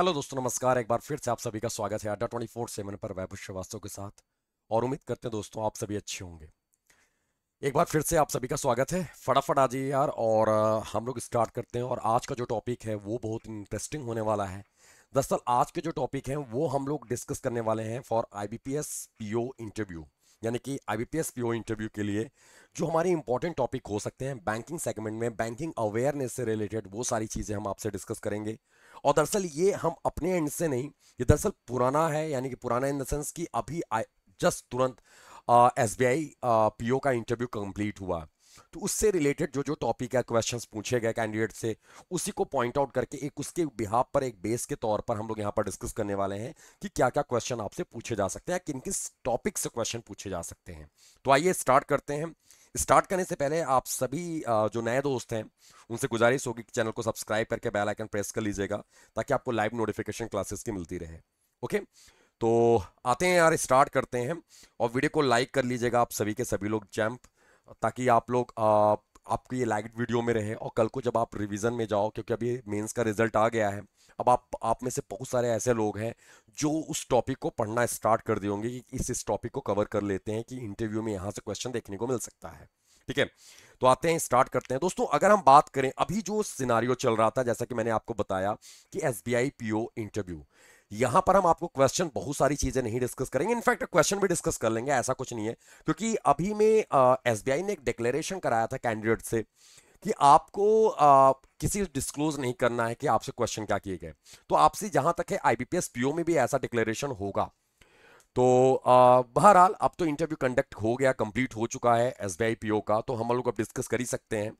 Hello दोस्तों नमस्कार एक बार फिर से आप सभी का स्वागत है अड्डा ट्वेंटी फोर सेवन पर वैभव श्रीवास्तव के साथ और उम्मीद करते हैं दोस्तों आप सभी अच्छे होंगे एक बार फिर से आप सभी का स्वागत है फटाफट आ जाइए यार और हम लोग स्टार्ट करते हैं और आज का जो टॉपिक है वो बहुत इंटरेस्टिंग होने वाला है दरअसल आज के जो टॉपिक हैं वो हम लोग डिस्कस करने वाले हैं फॉर आई बी इंटरव्यू यानी कि आई बी इंटरव्यू के लिए जो हमारे इंपॉर्टेंट टॉपिक हो सकते हैं बैंकिंग सेगमेंट में बैंकिंग अवेयरनेस से रिलेटेड वो सारी चीज़ें हम आपसे डिस्कस करेंगे और दरअसल ये हम अपने एंड से नहीं ये दरअसल पुराना है यानी कि पुराना इन द सेंस कि अभी जस्ट तुरंत एस बी आई का इंटरव्यू कंप्लीट हुआ तो उससे रिलेटेड जो जो टॉपिक है क्वेश्चंस पूछे गए कैंडिडेट से उसी को पॉइंट आउट करके एक उसके बिहाब पर एक बेस के तौर पर हम लोग यहाँ पर डिस्कस करने वाले हैं कि क्या क्या क्वेश्चन आपसे पूछे जा सकते हैं किन किस टॉपिक से क्वेश्चन पूछे जा सकते हैं तो आइए स्टार्ट करते हैं स्टार्ट करने से पहले आप सभी जो नए दोस्त हैं उनसे गुजारिश होगी कि चैनल को सब्सक्राइब करके बेल आइकन प्रेस कर लीजिएगा ताकि आपको लाइव नोटिफिकेशन क्लासेस की मिलती रहे ओके तो आते हैं यार स्टार्ट करते हैं और वीडियो को लाइक कर लीजिएगा आप सभी के सभी लोग जैम्प ताकि आप लोग आपको ये लाइक वीडियो में रहे और कल को जब आप रिवीजन में जाओ क्योंकि अभी मेंस का रिजल्ट आ गया है अब आप आप में से बहुत सारे ऐसे लोग हैं जो उस टॉपिक को पढ़ना स्टार्ट कर दिए होंगे कि इस इस टॉपिक को कवर कर लेते हैं कि इंटरव्यू में यहाँ से क्वेश्चन देखने को मिल सकता है ठीक है तो आते हैं स्टार्ट करते हैं दोस्तों अगर हम बात करें अभी जो सिनारियो चल रहा था जैसा कि मैंने आपको बताया कि S B I PO interview यहां पर हम आपको क्वेश्चन बहुत सारी चीजें नहीं डिस्कस करेंगे इनफैक्ट क्वेश्चन भी डिस्कस कर लेंगे ऐसा कुछ नहीं है क्योंकि अभी में एस ने एक डिक्लेरेशन कराया था कैंडिडेट से कि आपको आ, किसी डिस्क्लोज नहीं करना है कि आपसे क्वेश्चन क्या किए गए तो आपसे जहां तक है आईबीपीएस पीओ में भी ऐसा डिक्लेरेशन होगा तो बहरहाल अब तो इंटरव्यू कंडक्ट हो गया कंप्लीट हो चुका है एस पीओ का तो हम लोग अब डिस्कस कर ही सकते हैं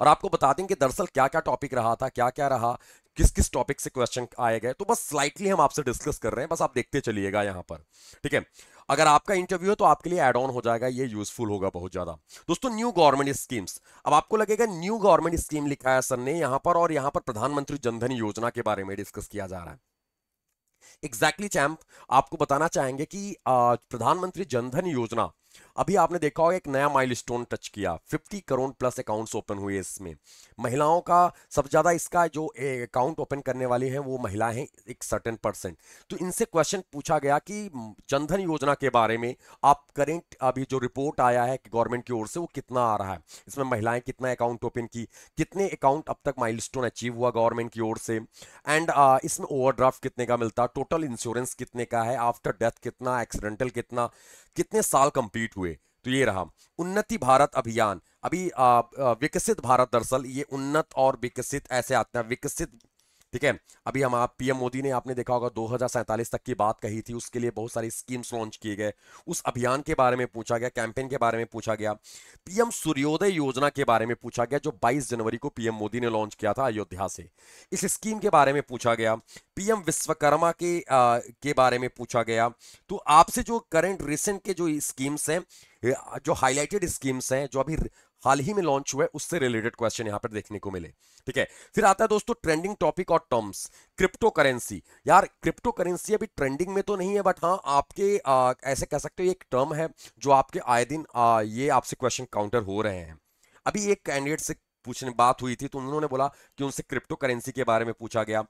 और आपको बता देंगे दरअसल क्या क्या टॉपिक रहा था क्या क्या रहा किस किस टॉपिक से क्वेश्चन आए गए तो बस स्लाइटली हम आपसे डिस्कस कर रहे हैं बस आप देखते चलिएगा यहाँ पर ठीक है अगर आपका इंटरव्यू है तो आपके लिए एड ऑन हो जाएगा ये यूजफुल होगा बहुत ज्यादा दोस्तों न्यू गवर्नमेंट स्कीम्स अब आपको लगेगा न्यू गवर्नमेंट स्कीम लिखा है सर ने यहाँ पर और यहाँ पर प्रधानमंत्री जनधन योजना के बारे में डिस्कस किया जा रहा है एग्जैक्टली exactly, चैम्प आपको बताना चाहेंगे कि प्रधानमंत्री जनधन योजना अभी आपने देखा होगा एक नया माइलस्टोन टच किया 50 करोड़ प्लस अकाउंट्स ओपन हुए इसमें महिलाओं का सबसे ज़्यादा इसका जो अकाउंट ओपन करने वाले हैं वो महिलाएं हैं एक सर्टेन परसेंट तो इनसे क्वेश्चन पूछा गया कि जनधन योजना के बारे में आप करेंट अभी जो रिपोर्ट आया है गवर्नमेंट की ओर से वो कितना आ रहा है इसमें महिलाएं कितना अकाउंट ओपन की कितने अकाउंट अब तक माइल अचीव हुआ गवर्नमेंट की ओर से एंड इसमें ओवरड्राफ्ट कितने का मिलता टोटल इंश्योरेंस कितने का है आफ्टर डेथ कितना एक्सीडेंटल कितना कितने साल कंप्लीट हुए तो ये रहा उन्नति भारत अभियान अभी आ, आ, विकसित भारत दरअसल ये उन्नत और विकसित ऐसे आते हैं विकसित ठीक है अभी हम आप पीएम मोदी ने आपने देखा होगा दो तक की बात कही थी उसके लिए बहुत सारी स्कीम्स लॉन्च किए गए उस अभियान के बारे में पूछा गया कैंपेन के बारे में पूछा गया पीएम सूर्योदय योजना के बारे में पूछा गया जो 22 जनवरी को पीएम मोदी ने लॉन्च किया था अयोध्या से इस स्कीम के बारे में पूछा गया पीएम विश्वकर्मा के आ, के बारे में पूछा गया तो आपसे जो करेंट रिसेंट के जो स्कीम्स हैं जो हाईलाइटेड स्कीम्स हैं जो अभी हाल ही में लॉन्च हुए उससे रिलेटेड क्वेश्चन यहां पर देखने को मिले ठीक है फिर आता है दोस्तों ट्रेंडिंग टॉपिक और टर्म्स क्रिप्टो करेंसी यार क्रिप्टो करेंसी अभी ट्रेंडिंग में तो नहीं है बट हाँ आपके आ, ऐसे कह सकते हो एक टर्म है जो आपके आए दिन आ, ये आपसे क्वेश्चन काउंटर हो रहे हैं अभी एक कैंडिडेट से पूछने बात हुई थी तो उन्होंने बोला कि उनसे क्रिप्टो करेंसी के बारे में पूछा गया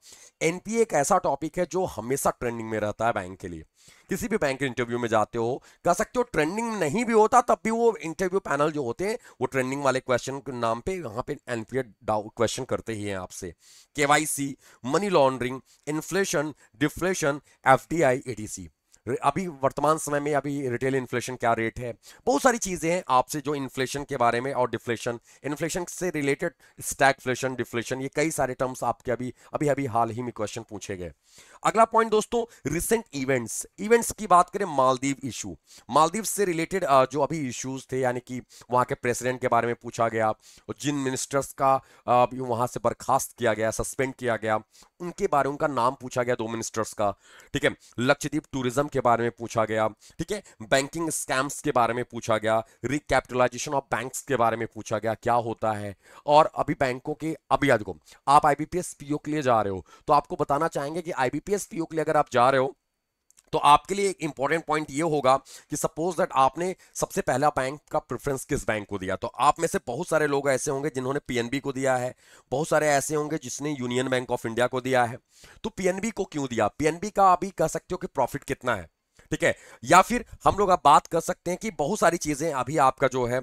एनपीए एक ऐसा टॉपिक है जो हमेशा ट्रेंडिंग में रहता है बैंक के लिए किसी भी बैंक इंटरव्यू में जाते हो कह सकते हो ट्रेंडिंग नहीं भी होता तब भी वो इंटरव्यू पैनल जो होते हैं वो ट्रेंडिंग वाले क्वेश्चन के नाम पे यहाँ पे एनपीए क्वेश्चन करते ही हैं आपसे KYC money laundering inflation deflation F D अभी वर्तमान समय में अभी रिटेल इन्फ्लेशन क्या रेट है बहुत सारी चीज़ें हैं आपसे जो इन्फ्लेशन के बारे में और डिफ्लेशन इन्फ्लेशन से रिलेटेड फ्लेशन डिफ्लेशन ये कई सारे टर्म्स आपके अभी अभी अभी हाल ही में क्वेश्चन पूछे गए अगला पॉइंट दोस्तों रिसेंट इवेंट्स इवेंट्स की बात करें मालदीव इशू मालदीव से रिलेटेड जो अभी इशूज थे यानी कि वहां के प्रेसिडेंट के बारे में पूछा गया जिन मिनिस्टर्स का वहां से बर्खास्त किया गया सस्पेंड किया गया उनके बारे में उनका नाम पूछा गया दो मिनिस्टर्स का ठीक है लक्षद्वीप टूरिज्म के बारे में पूछा गया ठीक है बैंकिंग स्कैम्स के बारे में पूछा गया रिकैपिटलाइजेशन ऑफ बैंक्स के बारे में पूछा गया क्या होता है और अभी बैंकों के अभी याद को आप आईबीपीएस पीओ के लिए जा रहे हो तो आपको बताना चाहेंगे कि आईबीपीएस पीओ के लिए अगर आप जा रहे हो तो आपके लिए एक इंपॉर्टेंट पॉइंट ये होगा कि सपोज दैट आपने सबसे पहला बैंक का प्रेफरेंस किस बैंक को दिया तो आप में से बहुत सारे लोग ऐसे होंगे जिन्होंने पीएनबी को दिया है बहुत सारे ऐसे होंगे जिसने यूनियन बैंक ऑफ इंडिया को दिया है तो पीएनबी को क्यों दिया पीएनबी का आप ही कह सकते हो कि प्रॉफिट कितना है ठीक है या फिर हम लोग आप बात कर सकते हैं कि बहुत सारी चीज़ें अभी आपका जो है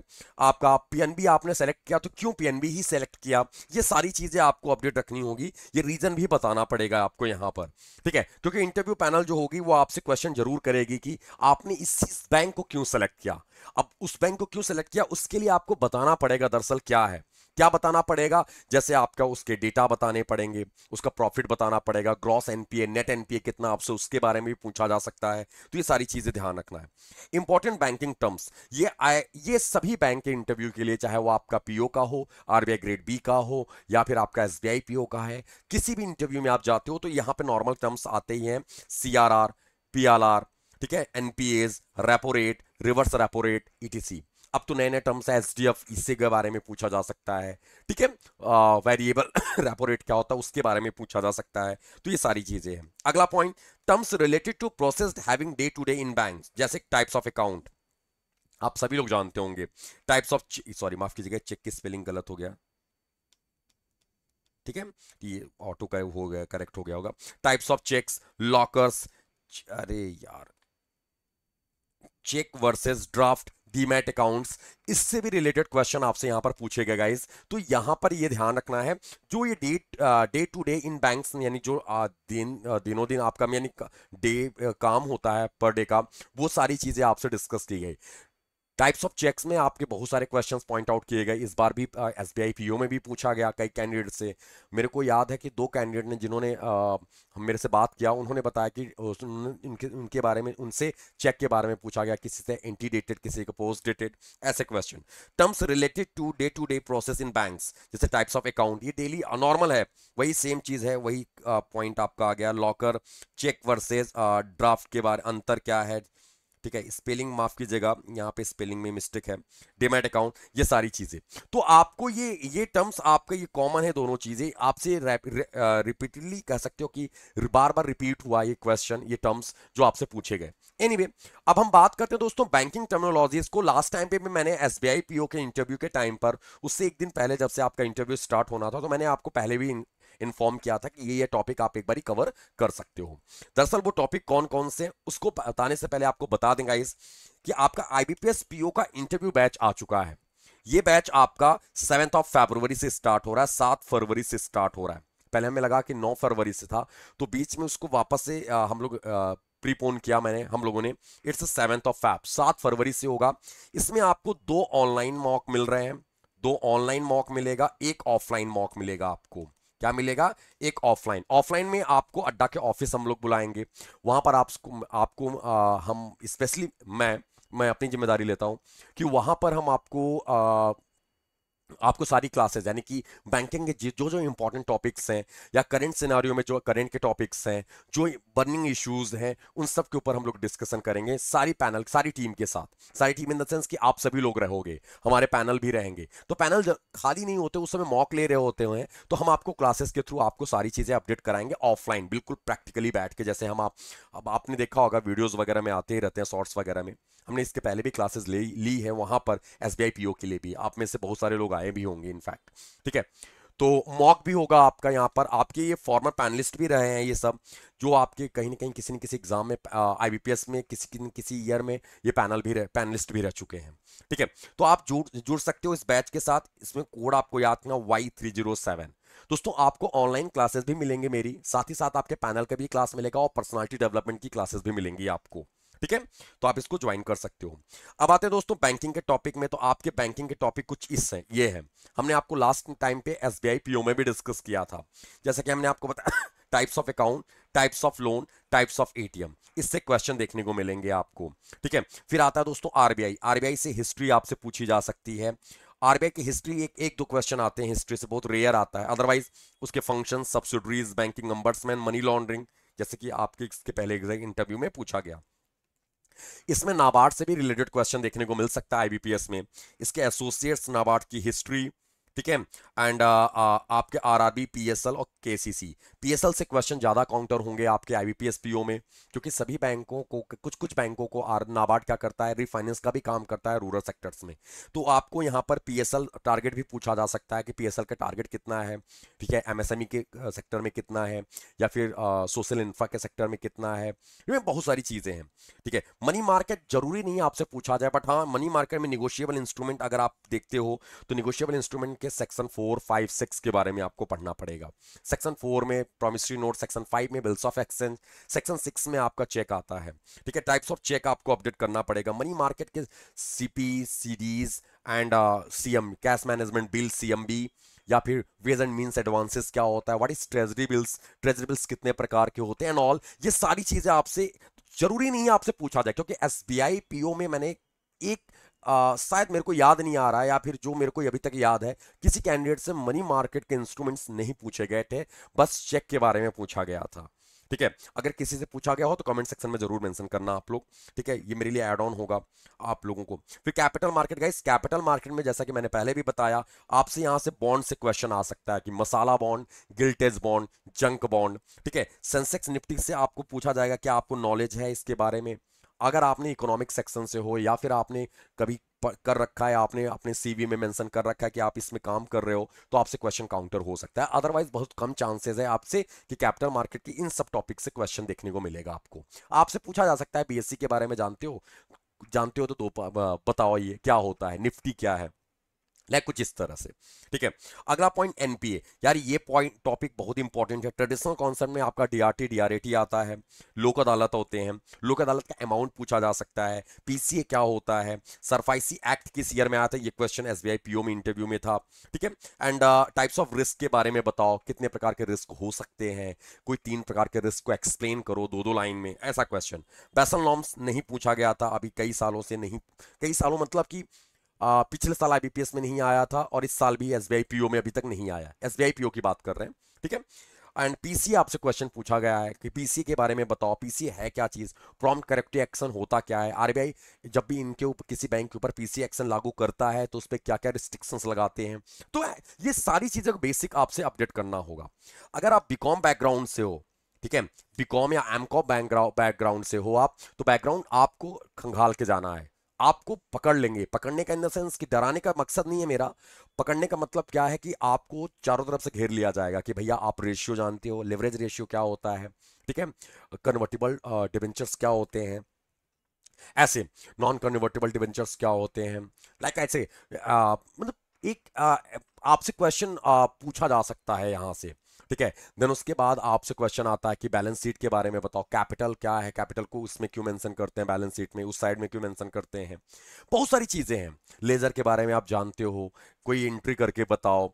आपका पीएनबी आपने सेलेक्ट किया तो क्यों पीएनबी ही सेलेक्ट किया ये सारी चीज़ें आपको अपडेट रखनी होगी ये रीज़न भी बताना पड़ेगा आपको यहां पर ठीक है क्योंकि इंटरव्यू पैनल जो होगी वो आपसे क्वेश्चन जरूर करेगी कि आपने इस बैंक को क्यों सेलेक्ट किया अब उस बैंक को क्यों सेलेक्ट किया उसके लिए आपको बताना पड़ेगा दरअसल क्या है क्या बताना पड़ेगा जैसे आपका उसके डेटा बताने पड़ेंगे उसका प्रॉफिट बताना पड़ेगा ग्रॉस एनपीए नेट एनपीए कितना आपसे उसके बारे में भी पूछा जा सकता है तो ये सारी चीजें ध्यान रखना है इंपॉर्टेंट बैंकिंग टर्म्स ये आए ये सभी बैंक के इंटरव्यू के लिए चाहे वो आपका पीओ का हो आरबीआई ग्रेड बी का हो या फिर आपका एस पीओ का है किसी भी इंटरव्यू में आप जाते हो तो यहाँ पे नॉर्मल टर्म्स आते ही हैं सीआरआर आर ठीक है NPS repo rate reverse repo rate अब तो नए नए टर्म्स है एस डी इससे के बारे में पूछा जा सकता है ठीक है वेरिएबल रेपो रेट क्या होता है उसके बारे में पूछा जा सकता है तो ये सारी चीज़ें हैं अगला point terms related to processed having day to day in bank जैसे टाइप्स ऑफ अकाउंट आप सभी लोग जानते होंगे टाइप्स ऑफ सॉरी माफ कीजिएगा चेक की स्पेलिंग गलत हो गया ठीक है ये ऑटो का हो गया करेक्ट हो गया होगा टाइप्स ऑफ चेक्स लॉकर्स अरे यार cheque versus draft demat accounts इससे भी रिलेटेड क्वेश्चन आपसे यहाँ पर पूछे गए गाइज तो यहाँ पर ये ध्यान रखना है जो ये date day to day in banks यानी जो आ, दिन दिनों दिन आपका यानी डे काम होता है पर डे का वो सारी चीज़ें आपसे डिस्कस की गई टाइप्स ऑफ चेक्स में आपके बहुत सारे क्वेश्चंस पॉइंट आउट किए गए इस बार भी एस बी पीओ में भी पूछा गया कई कैंडिडेट से मेरे को याद है कि दो कैंडिडेट ने जिन्होंने मेरे से बात किया उन्होंने बताया कि उनके उनके बारे में उनसे चेक के बारे में पूछा गया किसी से एंटी डेटेड किसी को पोस्ट डेटेड ऐसे question terms related to day to day process in bank जैसे टाइप्स ऑफ अकाउंट ये डेली अनॉर्मल है वही सेम चीज़ है वही पॉइंट आपका आ गया लॉकर चेक वर्सेज ड्राफ्ट के बारे अंतर क्या है ठीक है स्पेलिंग माफ कीजिएगा यहाँ पे स्पेलिंग में मिस्टेक है डिमेट अकाउंट ये सारी चीज़ें तो आपको ये ये टर्म्स आपका ये कॉमन है दोनों चीज़ें आपसे रिपीटेडली कह सकते हो कि बार बार रिपीट हुआ ये क्वेश्चन ये टर्म्स जो आपसे पूछे गए एनीवे anyway, अब हम बात करते हैं दोस्तों बैंकिंग टर्मिनोलॉजीज को लास्ट टाइम पे भी मैंने एस बी के इंटरव्यू के टाइम पर उससे एक दिन पहले जब से आपका इंटरव्यू स्टार्ट होना था तो मैंने आपको पहले भी इन्फॉर्म किया था कि ये ये टॉपिक आप एक बार कवर कर सकते हो दरअसल वो टॉपिक कौन कौन से उसको बताने से पहले आपको बता देंगे इस कि आपका आईबीपीएस पीओ का इंटरव्यू बैच आ चुका है ये बैच आपका सेवेंथ ऑफ फेब्रुवरी से स्टार्ट हो रहा है सात फरवरी से स्टार्ट हो रहा है पहले हमें लगा कि नौ फरवरी से था तो बीच में उसको वापस से आ, हम लोग प्रीपोन किया मैंने हम लोगों ने इट्स सेवेंथ ऑफ फैब सात फरवरी से होगा इसमें आपको दो ऑनलाइन मॉक मिल रहे हैं दो ऑनलाइन मॉक मिलेगा एक ऑफलाइन मॉक मिलेगा आपको क्या मिलेगा एक ऑफलाइन ऑफलाइन में आपको अड्डा के ऑफिस हम लोग बुलाएंगे वहां पर आपको आपको आ, हम स्पेशली मैं मैं अपनी जिम्मेदारी लेता हूं कि वहां पर हम आपको आ, आपको सारी क्लासेस यानी कि बैंकिंग के जो जो इंपॉर्टेंट टॉपिक्स हैं या करंट सिनारियों में जो करंट के टॉपिक्स हैं जो बर्निंग इश्यूज हैं उन सब के ऊपर हम लोग डिस्कशन करेंगे सारी पैनल सारी टीम के साथ सारी टीम इन द सेंस कि आप सभी लोग रहोगे हमारे पैनल भी रहेंगे तो पैनल खाली नहीं होते उस समय मॉक ले रहे होते हैं तो हम आपको क्लासेस के थ्रू आपको सारी चीज़ें अपडेट कराएंगे ऑफलाइन बिल्कुल प्रैक्टिकली बैठ के जैसे हम आप आपने देखा होगा वीडियोज़ वगैरह में आते ही रहते हैं शॉर्ट्स वगैरह में हमने इसके पहले भी क्लासेस ले ली है वहां पर एस बी के लिए भी आप में से बहुत सारे लोग आए भी होंगे इनफैक्ट ठीक है तो मॉक भी होगा आपका यहाँ पर आपके ये फॉर्मर पैनलिस्ट भी रहे हैं ये सब जो आपके कहीं ना कहीं किसी न किसी एग्जाम में आईबीपीएस में किसी न किसी ईयर में ये पैनल भी रह पैनलिस्ट भी रह चुके हैं ठीक है तो आप जुड़ जुड़ सकते हो इस बैच के साथ इसमें कोड आपको याद करना वाई थ्री जीरो सेवन दोस्तों आपको ऑनलाइन क्लासेस भी मिलेंगे मेरी साथ ही साथ आपके पैनल का भी क्लास मिलेगा और पर्सनालिटी डेवलपमेंट की क्लासेस भी मिलेंगी आपको ठीक है तो आप इसको ज्वाइन कर सकते हो अब आते हैं दोस्तों बैंकिंग के टॉपिक में तो आपके बैंकिंग के टॉपिक कुछ इस है, ये है हमने आपको लास्ट टाइम पे एस बी में भी डिस्कस किया था जैसे कि हमने आपको बताया types of account types of loan types of ATM इससे क्वेश्चन देखने को मिलेंगे आपको ठीक है फिर आता है दोस्तों आरबीआई आरबीआई से हिस्ट्री आपसे पूछी जा सकती है आरबीआई की हिस्ट्री एक एक दो क्वेश्चन आते हैं हिस्ट्री से बहुत रेयर आता है अदरवाइज उसके फंक्शन सब्सिडरीज बैंकिंग नंबर्समैन मनी लॉन्ड्रिंग जैसे कि आपके इसके पहले एग्जाम इंटरव्यू में पूछा गया इसमें नाबार्ड से भी रिलेटेड क्वेश्चन देखने को मिल सकता है आईबीपीएस में इसके एसोसिएट्स नाबार्ड की हिस्ट्री ठीक है एंड uh, uh, आपके आरआरबी पीएसएल और केसीसी पीएसएल से क्वेश्चन ज्यादा काउंटर होंगे आपके आईबीपीएस पीओ में क्योंकि सभी बैंकों को कुछ कुछ बैंकों को नाबार्ड क्या करता है रिफाइनेंस का भी काम करता है रूरल सेक्टर्स में तो आपको यहाँ पर पीएसएल टारगेट भी पूछा जा सकता है कि पीएसएल का टारगेट कितना है ठीक है एमएसएमई e के सेक्टर uh, में कितना है या फिर सोशल इंफ्रा के सेक्टर में कितना है बहुत सारी चीजें हैं ठीक है मनी मार्केट जरूरी नहीं आपसे पूछा जाए बट हाँ मनी मार्केट में निगोशिएबल इंस्ट्रूमेंट अगर आप देखते हो तो निगोशिएबल इंस्ट्रूमेंट के के सेक्शन फोर फाइव सिक्स के बारे में आपको पढ़ना पड़ेगा सेक्शन फोर में प्रोमिस्ट्री नोट सेक्शन फाइव में bills of exchange section six में आपका चेक आता है ठीक है टाइप्स ऑफ चेक आपको अपडेट करना पड़ेगा मनी मार्केट के CP CDs and CM cash management bill CMB या फिर वेज एंड मीन्स एडवांसेस क्या होता है what is treasury bills treasury bills कितने प्रकार के होते हैं एंड ऑल ये सारी चीजें आपसे जरूरी नहीं है आपसे पूछा जाए क्योंकि एस बी में मैंने एक शायद मेरे को याद नहीं आ रहा है या फिर जो मेरे को अभी तक याद है किसी कैंडिडेट से मनी मार्केट के इंस्ट्रूमेंट्स नहीं पूछे गए थे बस चेक के बारे में पूछा गया था ठीक है अगर किसी से पूछा गया हो तो कमेंट सेक्शन में जरूर मेंशन करना आप लोग ठीक है ये मेरे लिए एड ऑन होगा आप लोगों को फिर capital market guys capital market में जैसा कि मैंने पहले भी बताया आपसे यहाँ से बॉन्ड से क्वेश्चन आ सकता है कि masala bond gilt edged bond junk bond ठीक है सेंसेक्स निफ्टी से आपको पूछा जाएगा क्या आपको नॉलेज है इसके बारे में अगर आपने इकोनॉमिक सेक्शन से हो या फिर आपने कभी कर रखा है आपने अपने सीवी में मेंशन कर रखा है कि आप इसमें काम कर रहे हो तो आपसे क्वेश्चन काउंटर हो सकता है अदरवाइज बहुत कम चांसेस है आपसे कि कैपिटल मार्केट की इन सब टॉपिक से क्वेश्चन देखने को मिलेगा आपको आपसे पूछा जा सकता है बीएससी के बारे में जानते हो जानते हो तो, दो बताओ ये क्या होता है निफ्टी क्या है लाइक कुछ इस तरह से ठीक है अगला पॉइंट एनपीए यार ये पॉइंट टॉपिक बहुत इंपॉर्टेंट है ट्रेडिशनल कॉन्सेप्ट में आपका डीआरटी डीआरएटी आता है लोक अदालत होते हैं लोक अदालत का अमाउंट पूछा जा सकता है पीसीए क्या होता है सरफाइसी एक्ट किस ईयर में आया था ये क्वेश्चन एस पीओ में इंटरव्यू में था ठीक है एंड टाइप्स ऑफ रिस्क के बारे में बताओ कितने प्रकार के रिस्क हो सकते हैं कोई तीन प्रकार के रिस्क को एक्सप्लेन करो दो दो लाइन में ऐसा क्वेश्चन पैसल नॉर्म्स नहीं पूछा गया था अभी कई सालों से नहीं कई सालों मतलब कि पिछले साल आईबीपीएस में नहीं आया था और इस साल भी एस बी में अभी तक नहीं आया एस बी की बात कर रहे हैं ठीक है एंड पीसी आपसे क्वेश्चन पूछा गया है कि पीसी के बारे में बताओ पीसी है क्या चीज़ प्रॉम्प्ट करेक्टिव एक्शन होता क्या है आरबीआई जब भी इनके ऊपर किसी बैंक के ऊपर पीसी एक्शन लागू करता है तो उस पर क्या क्या रिस्ट्रिक्शंस लगाते हैं तो ये सारी चीज़ें बेसिक आपसे अपडेट करना होगा अगर आप बीकॉम बैकग्राउंड से हो ठीक है बीकॉम या एमकॉम बैकग्राउंड से हो आप तो बैकग्राउंड आपको खंगाल के जाना है आपको पकड़ लेंगे पकड़ने का इन द सेंस कि डराने का मकसद नहीं है मेरा पकड़ने का मतलब क्या है कि आपको चारों तरफ से घेर लिया जाएगा कि भैया आप रेशियो जानते हो लेवरेज रेशियो क्या होता है ठीक है कन्वर्टेबल डिवेंचर्स क्या होते हैं ऐसे नॉन कन्वर्टेबल डिवेंचर्स क्या होते हैं लाइक like ऐसे आ, मतलब एक आपसे क्वेश्चन पूछा जा सकता है यहाँ से ठीक है देन उसके बाद आपसे क्वेश्चन आता है कि बैलेंस शीट के बारे में बताओ कैपिटल क्या है कैपिटल को उसमें क्यों मेंशन करते हैं बैलेंस शीट में उस साइड में क्यों मेंशन करते हैं बहुत सारी चीजें हैं लेजर के बारे में आप जानते हो कोई एंट्री करके बताओ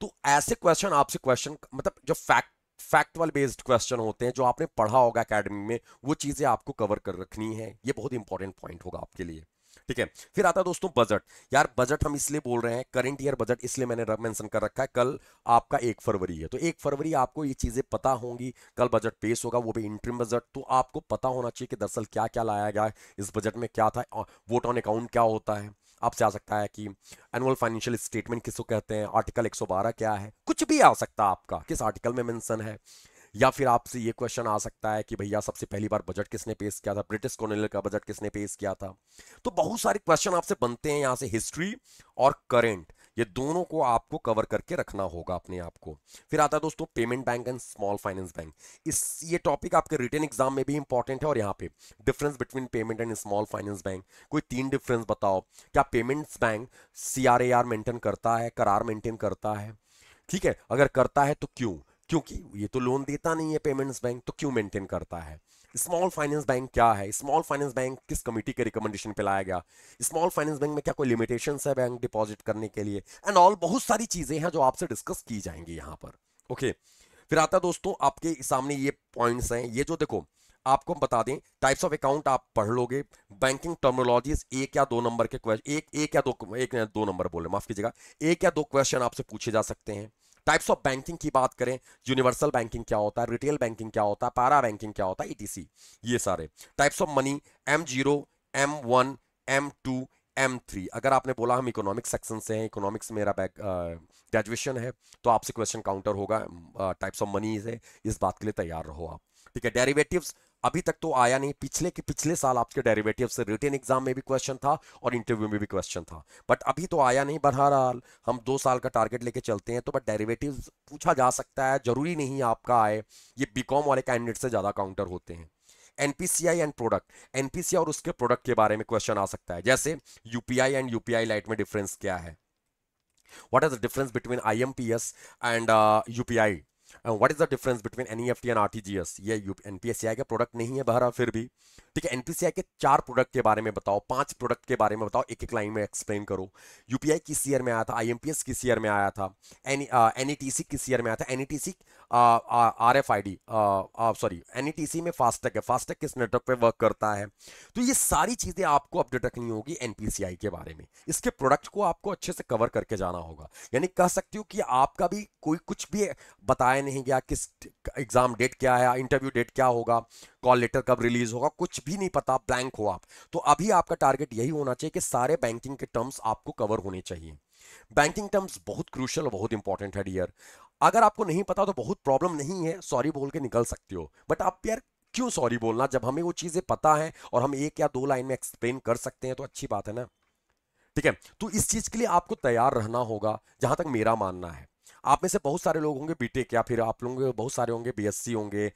तो ऐसे क्वेश्चन आपसे क्वेश्चन मतलब जो फैक्ट फैक्टुअल बेस्ड क्वेश्चन होते हैं जो आपने पढ़ा होगा अकेडमी में वो चीजें आपको कवर कर रखनी है ये बहुत इंपॉर्टेंट पॉइंट होगा आपके लिए ठीक है फिर आता है दोस्तों बजट यार बजट हम इसलिए बोल रहे हैं करंट ईयर बजट इसलिए मैंने मेंशन कर रखा है कल आपका एक फरवरी है तो एक फरवरी आपको ये चीजें पता होंगी कल बजट पेश होगा वो भी इंट्रीम बजट तो आपको पता होना चाहिए कि दरअसल क्या क्या लाया गया इस बजट में क्या था वोट ऑन अकाउंट क्या होता है आपसे आ सकता है कि एनुअल फाइनेंशियल स्टेटमेंट किसको कहते हैं आर्टिकल 112 क्या है कुछ भी आ सकता है आपका किस आर्टिकल में मेंशन है या फिर आपसे ये क्वेश्चन आ सकता है कि भैया सबसे पहली बार बजट किसने पेश किया था ब्रिटिश कॉलोनियल का बजट किसने पेश किया था तो बहुत सारे क्वेश्चन आपसे बनते हैं यहाँ से हिस्ट्री और करेंट ये दोनों को आपको कवर करके रखना होगा अपने आप को फिर आता है दोस्तों payment bank and small finance bank इस ये टॉपिक आपके रिटर्न एग्जाम में भी इंपॉर्टेंट है और यहाँ पे difference between payment and small finance bank कोई तीन डिफरेंस बताओ क्या payments bank C R maintain करता है करार मेंटेन करता है ठीक है अगर करता है तो क्यों क्योंकि ये तो लोन देता नहीं है पेमेंट्स बैंक तो क्यों मेंटेन करता है स्मॉल फाइनेंस बैंक क्या है स्मॉल फाइनेंस बैंक किस कमिटी के रिकमेंडेशन पे लाया गया स्मॉल फाइनेंस बैंक में क्या कोई लिमिटेशन है बैंक डिपॉजिट करने के लिए एंड ऑल बहुत सारी चीजें हैं जो आपसे डिस्कस की जाएंगी यहाँ पर ओके okay. फिर आता दोस्तों आपके सामने ये पॉइंट्स हैं ये जो देखो आपको हम बता दें टाइप्स ऑफ अकाउंट आप पढ़ लोगे बैंकिंग टर्मोलॉजीज एक या दो नंबर के क्वेश्चन एक एक या दो एक या दो नंबर बोले माफ कीजिएगा एक या दो क्वेश्चन आपसे पूछे जा सकते हैं टाइप्स ऑफ बैंकिंग की बात करें यूनिवर्सल बैंकिंग क्या होता है रिटेल बैंकिंग क्या होता है पारा बैंकिंग क्या होता है ईटीसी ये सारे types of money M zero M one M two M three अगर आपने बोला हम इकोनॉमिक सेक्शन से हैं इकोनॉमिक्स मेरा बैक ग्रेजुएशन है तो आपसे क्वेश्चन काउंटर होगा टाइप्स ऑफ मनी से इस बात के लिए तैयार रहो आप ठीक है डेरिवेटिव्स अभी तक तो आया नहीं पिछले के पिछले साल आपके डेरिवेटिव से रिटर्न एग्जाम में भी क्वेश्चन था और इंटरव्यू में भी क्वेश्चन था बट अभी तो आया नहीं बहरहाल हम दो साल का टारगेट लेके चलते हैं तो बट डेरिवेटिव पूछा जा सकता है जरूरी नहीं आपका आए ये बीकॉम वाले कैंडिडेट से ज़्यादा काउंटर होते हैं एनपीसीआई एंड प्रोडक्ट एनपीसीआई और उसके प्रोडक्ट के बारे में क्वेश्चन आ सकता है जैसे यूपीआई एंड यूपीआई लाइट में डिफरेंस क्या है the difference between I M P S and UPI what is the difference between NEFT and RTGS ये एनपीएससीआई का प्रोडक्ट नहीं है बहरा फिर भी ठीक है एनपीसीआई के चार प्रोडक्ट के बारे में बताओ पांच प्रोडक्ट के बारे में बताओ एक एक लाइन में एक्सप्लेन करो यूपीआई किस ईयर में आया था आईएमपीएस किस ईयर में आया था एनईटीसी e, uh, e किस ईयर में आया था NETC R F I D sorry N E T C में फास्टैग है फास्टैग किस नेटवर्क पे वर्क करता है तो ये सारी चीज़ें आपको अपडेट रखनी होगी एन पी सी आई के बारे में इसके प्रोडक्ट को आपको अच्छे से कवर करके जाना होगा यानी कह सकती हूँ कि आपका भी कोई कुछ भी बताया नहीं गया किस एग्ज़ाम डेट क्या है इंटरव्यू डेट क्या होगा कॉल लेटर कब रिलीज होगा कुछ भी नहीं पता ब्लैंक हो आप तो अभी आपका टारगेट यही होना चाहिए कि सारे बैंकिंग के टर्म्स आपको कवर होने चाहिए बैंकिंग टर्म्स बहुत क्रूशल बहुत इंपॉर्टेंट है डियर अगर आपको नहीं पता तो बहुत प्रॉब्लम नहीं है सॉरी बोल के निकल सकते हो बट आप यार क्यों सॉरी बोलना जब हमें वो चीज़ें पता है और हम एक या दो लाइन में एक्सप्लेन कर सकते हैं तो अच्छी बात है ना ठीक है तो इस चीज़ के लिए आपको तैयार रहना होगा जहां तक मेरा मानना है आप में से बहुत सारे लोग होंगे बीटेक या फिर आप लोग बहुत सारे होंगे बीएससी होंगे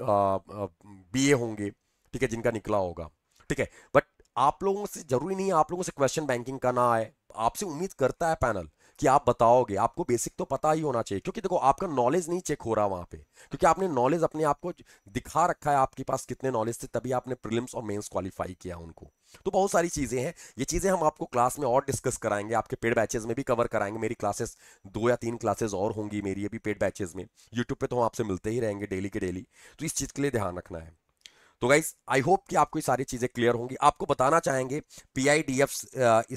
बीए होंगे ठीक है जिनका निकला होगा ठीक है बट आप लोगों से जरूरी नहीं है आप लोगों से क्वेश्चन बैंकिंग का ना आए आपसे उम्मीद करता है पैनल कि आप बताओगे आपको बेसिक तो पता ही होना चाहिए क्योंकि देखो आपका नॉलेज नहीं चेक हो रहा वहां पे क्योंकि आपने नॉलेज अपने आप को दिखा रखा है आपके पास कितने नॉलेज थे तभी आपने प्रिलिम्स और मेंस क्वालिफाई किया उनको तो बहुत सारी चीज़ें हैं ये चीज़ें हम आपको क्लास में और डिस्कस कराएंगे आपके पेड बैचेज में भी कवर कराएंगे मेरी क्लासेस दो या तीन क्लासेस और होंगी मेरी अभी पेड बैचेज में यूट्यूब पे तो हम आपसे मिलते ही रहेंगे डेली के डेली तो इस चीज़ के लिए ध्यान रखना है तो गाइज आई होप कि आपको ये सारी चीज़ें क्लियर होंगी आपको बताना चाहेंगे P I D F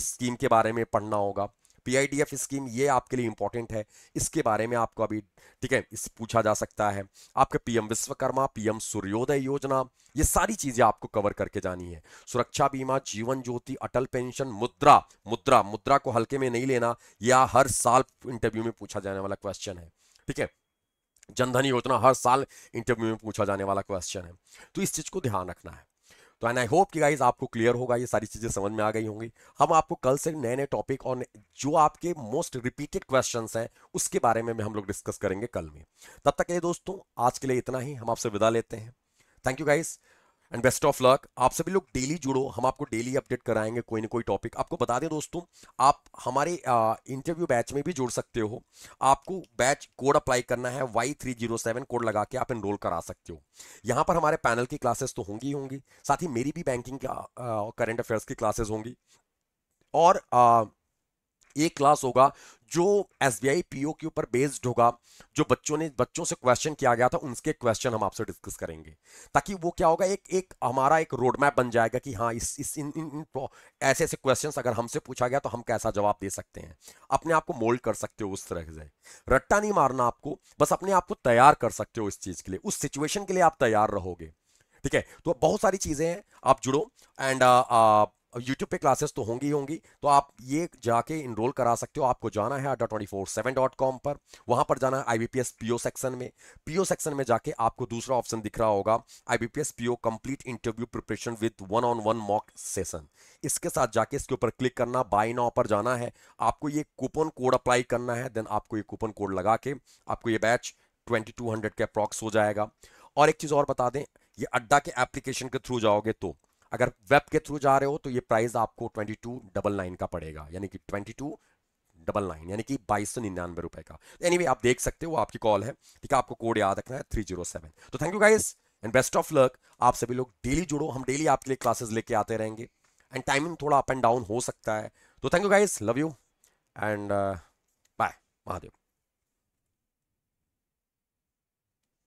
scheme के बारे में पढ़ना होगा पीआईडीएफ स्कीम ये आपके लिए इंपॉर्टेंट है इसके बारे में आपको अभी ठीक है इस पूछा जा सकता है आपके पीएम विश्वकर्मा पीएम सूर्योदय योजना ये सारी चीजें आपको कवर करके जानी है सुरक्षा बीमा जीवन ज्योति अटल पेंशन मुद्रा मुद्रा मुद्रा को हल्के में नहीं लेना यह हर साल इंटरव्यू में पूछा जाने वाला क्वेश्चन है ठीक है जनधन योजना हर साल इंटरव्यू में पूछा जाने वाला क्वेश्चन है तो इस चीज को ध्यान रखना है तो एंड आई होप कि गाइज आपको क्लियर होगा ये सारी चीज़ें समझ में आ गई होंगी हम आपको कल से नए नए टॉपिक और जो आपके मोस्ट रिपीटेड क्वेश्चन हैं उसके बारे में हम लोग डिस्कस करेंगे कल में तब तक ये दोस्तों आज के लिए इतना ही हम आपसे विदा लेते हैं thank you guys and best of luck आप सभी लोग डेली जुड़ो हम आपको डेली अपडेट कराएंगे कोई ना कोई टॉपिक आपको बता दें दोस्तों आप हमारे इंटरव्यू बैच में भी जुड़ सकते हो आपको बैच कोड अप्लाई करना है Y three zero seven code लगा के आप एनरोल करा सकते हो यहाँ पर हमारे पैनल की क्लासेस तो होंगी ही होंगी साथ ही मेरी भी बैंकिंग करेंट अफेयर्स की क्लासेस होंगी और आ, एक क्लास होगा जो एस बी आई पीओ के ऊपर बेस्ड होगा जो बच्चों ने बच्चों से क्वेश्चन किया गया था उनके क्वेश्चन हम आपसे डिस्कस करेंगे ताकि वो क्या होगा एक एक हमारा एक रोड मैप बन जाएगा कि हाँ इस इस इन इन, इन ऐसे ऐसे क्वेश्चन अगर हमसे पूछा गया तो हम कैसा जवाब दे सकते हैं अपने आप को मोल्ड कर सकते हो उस तरह से रट्टा नहीं मारना आपको बस अपने आप को तैयार कर सकते हो इस चीज़ के लिए उस सिचुएशन के लिए आप तैयार रहोगे ठीक है तो बहुत सारी चीज़ें हैं आप जुड़ो एंड यूट्यूब पे क्लासेस तो होंगी होंगी तो आप ये जाके इनरोल करा सकते हो आपको जाना है Adda twenty four seven dot com पर वहां पर जाना है आईबीपीएस पीओ सेक्शन में पीओ सेक्शन में जाके आपको दूसरा ऑप्शन दिख रहा होगा IBPS PO complete interview preparation with one on one mock session इसके साथ जाके इसके ऊपर क्लिक करना बाई नाउ पर जाना है आपको ये कूपन कोड अप्लाई करना है देन आपको ये कूपन कोड लगा के आपको ये बैच 2200 के अप्रॉक्स हो जाएगा और एक चीज़ और बता दें ये अड्डा के एप्लीकेशन के थ्रू जाओगे तो अगर वेब के थ्रू जा रहे हो तो ये प्राइस आपको ट्वेंटी टू डबल नाइन का पड़ेगा यानी कि ट्वेंटी टू डबल नाइन यानी कि बाईस सौ निन्यानवे रुपए का एनी anyway, आप देख सकते हो आपकी कॉल है ठीक है आपको कोड याद रखना है थ्री जीरो सेवन तो thank you guys and best of luck आप सभी लोग डेली जुड़ो हम डेली आपके लिए क्लासेस लेके आते रहेंगे एंड टाइमिंग थोड़ा अप एंड डाउन हो सकता है तो thank you guys love you and bye Mahadev